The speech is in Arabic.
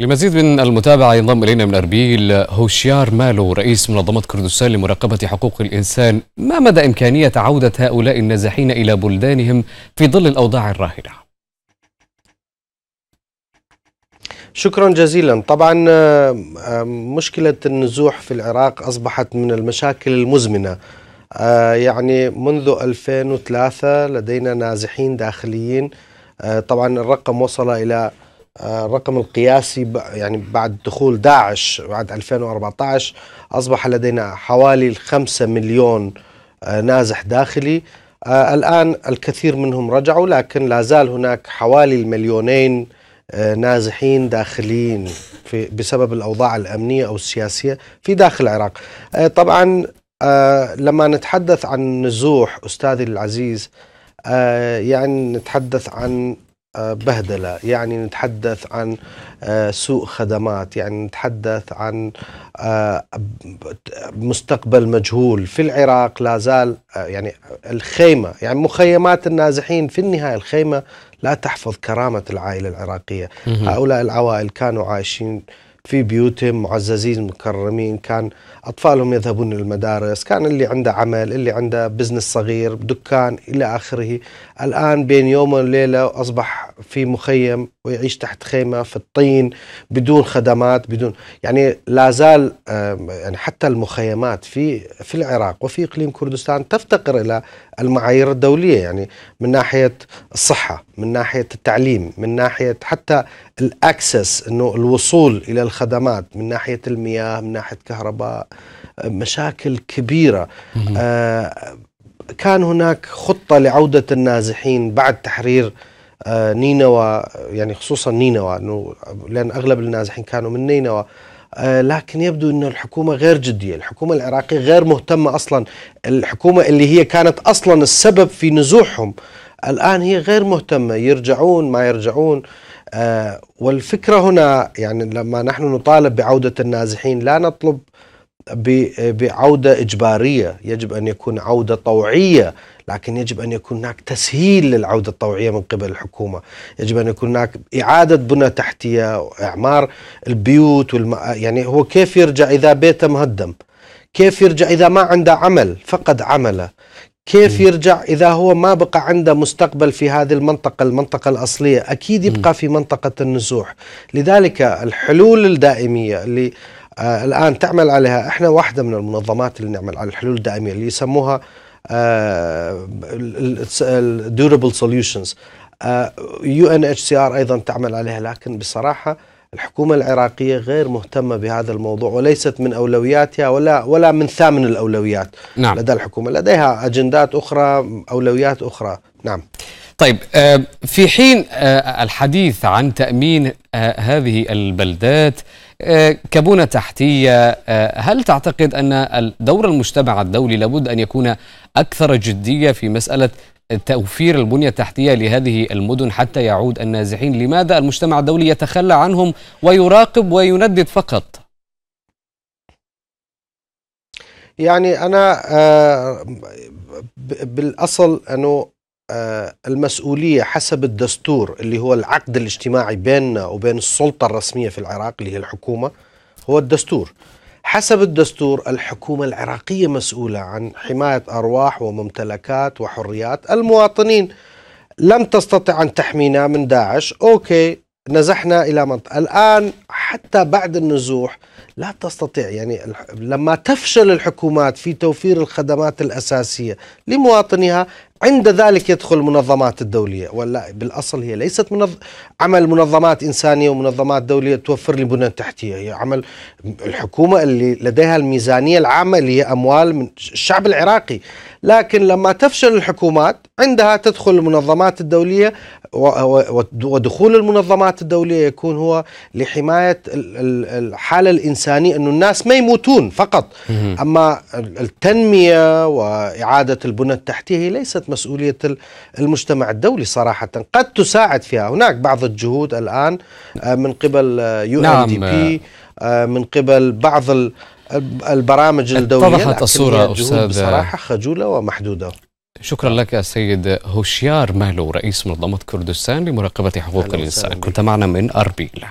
لمزيد من المتابعة ينضم إلينا من أربيل هوشيار مالو رئيس منظمة كردستان لمراقبة حقوق الإنسان ما مدى إمكانية عودة هؤلاء النازحين إلى بلدانهم في ظل الأوضاع الراهنة؟ شكرا جزيلا طبعا آه، آه، مشكلة النزوح في العراق أصبحت من المشاكل المزمنة آه، يعني منذ 2003 لدينا نازحين داخليين طبعا الرقم وصل إلى الرقم القياسي يعني بعد دخول داعش بعد 2014 أصبح لدينا حوالي 5 مليون آه، نازح داخلي آه، الآن الكثير منهم رجعوا لكن لا زال هناك حوالي المليونين آه، نازحين داخليين في بسبب الأوضاع الأمنية أو السياسية في داخل العراق طبعا لما نتحدث عن نزوح أستاذي العزيز يعني نتحدث عن بهدلة يعني نتحدث عن آه، سوء خدمات يعني نتحدث عن آه، مستقبل مجهول في العراق لا زال آه، يعني الخيمة يعني مخيمات النازحين في النهاية الخيمة لا تحفظ كرامة العائلة العراقية هؤلاء العوائل كانوا عايشين في بيوتهم معززين مكرمين كان أطفالهم يذهبون للمدارس كان اللي عنده عمل اللي عنده بزنس صغير دكان إلى آخره الآن بين يوم وليلة أصبح في مخيم ويعيش تحت خيمه في الطين بدون خدمات بدون يعني لا زال يعني حتى المخيمات في في العراق وفي اقليم كردستان تفتقر الى المعايير الدوليه يعني من ناحيه الصحه من ناحيه التعليم من ناحيه حتى الاكسس انه الوصول الى الخدمات من ناحيه المياه من ناحيه كهرباء مشاكل كبيره آه، كان هناك خطه لعوده النازحين بعد تحرير آه، نينوى يعني خصوصا نينوى انه لان اغلب النازحين كانوا من نينوى آه، لكن يبدو أن الحكومة غير جدية الحكومة العراقية غير مهتمة أصلا الحكومة اللي هي كانت أصلا السبب في نزوحهم الآن هي غير مهتمة يرجعون ما يرجعون آه، والفكرة هنا يعني لما نحن نطالب بعودة النازحين لا نطلب بعودة إجبارية يجب أن يكون عودة طوعية لكن يجب أن يكون هناك تسهيل للعودة الطوعية من قبل الحكومة يجب أن يكون هناك إعادة بنى تحتية وإعمار البيوت والم... يعني هو كيف يرجع إذا بيته مهدم كيف يرجع إذا ما عنده عمل فقد عمله كيف يرجع إذا هو ما بقى عنده مستقبل في هذه المنطقة المنطقة الأصلية أكيد يبقى في منطقة النزوح لذلك الحلول الدائمية اللي آه، الآن تعمل عليها إحنا واحدة من المنظمات اللي نعمل على الحلول الدائمية اللي يسموها الدوربل سوليوشنز يو ان اتش سي ار ايضا تعمل عليها لكن بصراحه الحكومه العراقيه غير مهتمه بهذا الموضوع وليست من اولوياتها ولا ولا من ثامن الاولويات نعم. لدى الحكومه لديها اجندات اخرى اولويات اخرى نعم طيب آه، في حين آه، الحديث عن تامين هذه البلدات آه، كبنى تحتية آه، هل تعتقد أن الدور المجتمع الدولي لابد أن يكون أكثر جدية في مسألة توفير البنية التحتية لهذه المدن حتى يعود النازحين لماذا المجتمع الدولي يتخلى عنهم ويراقب ويندد فقط يعني أنا آه، بالأصل أنه آه، المسؤولية حسب الدستور اللي هو العقد الاجتماعي بيننا وبين السلطة الرسمية في العراق اللي هي الحكومة هو الدستور حسب الدستور الحكومة العراقية مسؤولة عن حماية أرواح وممتلكات وحريات المواطنين لم تستطع أن تحمينا من داعش أوكي نزحنا إلى منطقة الآن حتى بعد النزوح لا تستطيع يعني لما تفشل الحكومات في توفير الخدمات الأساسية لمواطنيها عند ذلك يدخل المنظمات الدولية ولا بالأصل هي ليست منظ... عمل منظمات إنسانية ومنظمات دولية توفر لي بنى تحتية هي عمل الحكومة اللي لديها الميزانية العامة اللي هي أموال من الشعب العراقي لكن لما تفشل الحكومات عندها تدخل المنظمات الدولية ودخول المنظمات الدولية يكون هو لحماية الحالة الإنسانية أن الناس ما يموتون فقط أما التنمية وإعادة البنى التحتية هي ليست مسؤولية المجتمع الدولي صراحة قد تساعد فيها هناك بعض الجهود الآن آه، من قبل آه، يو بي نعم. آه، من قبل بعض البرامج الدولية اتضحت الصورة أستاذ بصراحة خجولة ومحدودة شكرا لك السيد هوشيار مالو رئيس منظمة كردستان لمراقبة حقوق الإنسان كنت معنا من أربيل